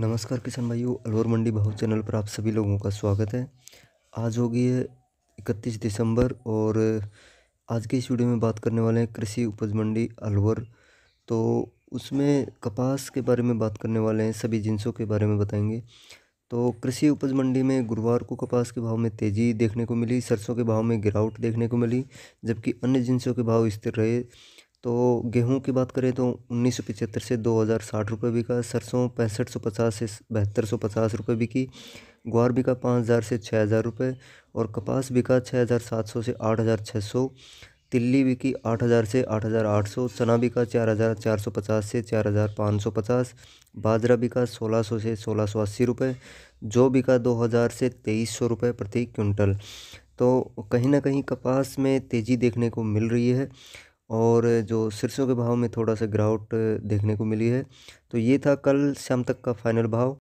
नमस्कार किसान भाइयों अलवर मंडी भाव चैनल पर आप सभी लोगों का स्वागत है आज होगी है इकतीस दिसंबर और आज के इस वीडियो में बात करने वाले हैं कृषि उपज मंडी अलवर तो उसमें कपास के बारे में बात करने वाले हैं सभी जिनसों के बारे में बताएंगे तो कृषि उपज मंडी में गुरुवार को कपास के भाव में तेज़ी देखने को मिली सरसों के भाव में गिरावट देखने को मिली जबकि अन्य जिनसों के भाव स्थिर रहे तो गेहूं की बात करें तो उन्नीस सौ पचहत्तर से दो हज़ार साठ रुपये बिका सरसों पैंसठ सौ पचास से बहत्तर सौ पचास रुपये बिकी ग्वार बिका पाँच हज़ार से छः हज़ार रुपये और कपास बिका छः हज़ार सात सौ से आठ हज़ार छः सौ तिल्ली बिकी आठ हज़ार से आठ हज़ार आठ सौ चना बिका चार हज़ार चार सौ पचास से चार हज़ार पाँच सौ पचास बाजरा बिका सोलह सौ से सोलह सौ अस्सी रुपये जौ बिका दो हज़ार से तेईस सौ रुपये प्रति क्विंटल तो कहीं ना कहीं कपास में तेज़ी देखने को मिल रही है और जो सरसों के भाव में थोड़ा सा गिरावट देखने को मिली है तो ये था कल शाम तक का फाइनल भाव